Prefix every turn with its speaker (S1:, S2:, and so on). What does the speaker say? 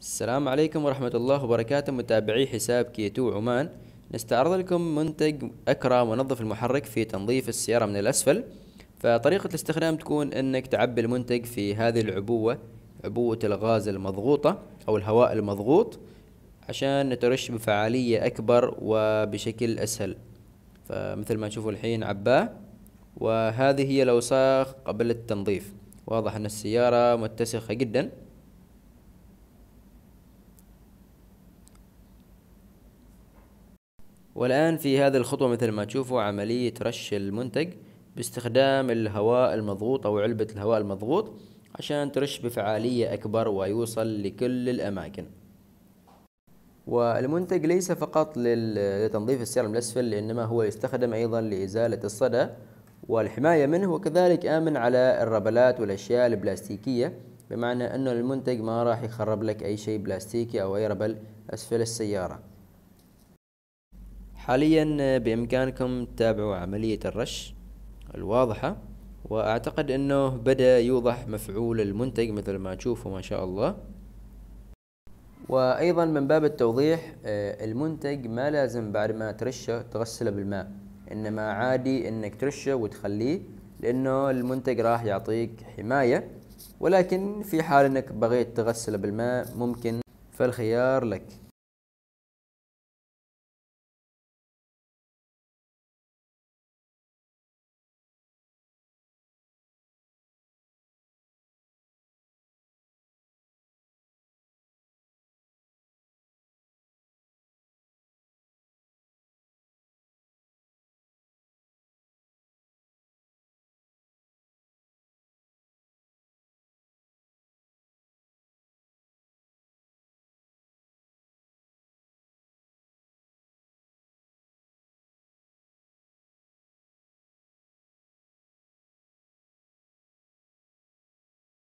S1: السلام عليكم ورحمة الله وبركاته متابعي حساب كيتو عمان نستعرض لكم منتج أكرا منظف المحرك في تنظيف السيارة من الأسفل فطريقة الاستخدام تكون أنك تعبي المنتج في هذه العبوة عبوة الغاز المضغوطة أو الهواء المضغوط عشان نترش بفعالية أكبر وبشكل أسهل فمثل ما تشوفوا الحين عباه وهذه هي الأوساخ قبل التنظيف واضح أن السيارة متسخة جداً والآن في هذه الخطوة مثل ما تشوفوا عملية رش المنتج باستخدام الهواء المضغوط أو علبة الهواء المضغوط عشان ترش بفعالية أكبر ويوصل لكل الأماكن والمنتج ليس فقط لتنظيف السيرم الأسفل لأنما هو يستخدم أيضا لإزالة الصدى والحماية منه وكذلك آمن على الربلات والأشياء البلاستيكية بمعنى أنه المنتج ما راح يخرب لك أي شيء بلاستيكي أو أي ربل أسفل السيارة حاليا آه، بإمكانكم تتابعوا عملية الرش الواضحة وأعتقد أنه بدأ يوضح مفعول المنتج مثل ما تشوفوا ما شاء الله وأيضا من باب التوضيح آه، المنتج ما لازم بعد ما ترشه تغسله بالماء إنما عادي أنك ترشه وتخليه لأنه المنتج راح يعطيك حماية ولكن في حال أنك بغيت تغسله بالماء ممكن فالخيار لك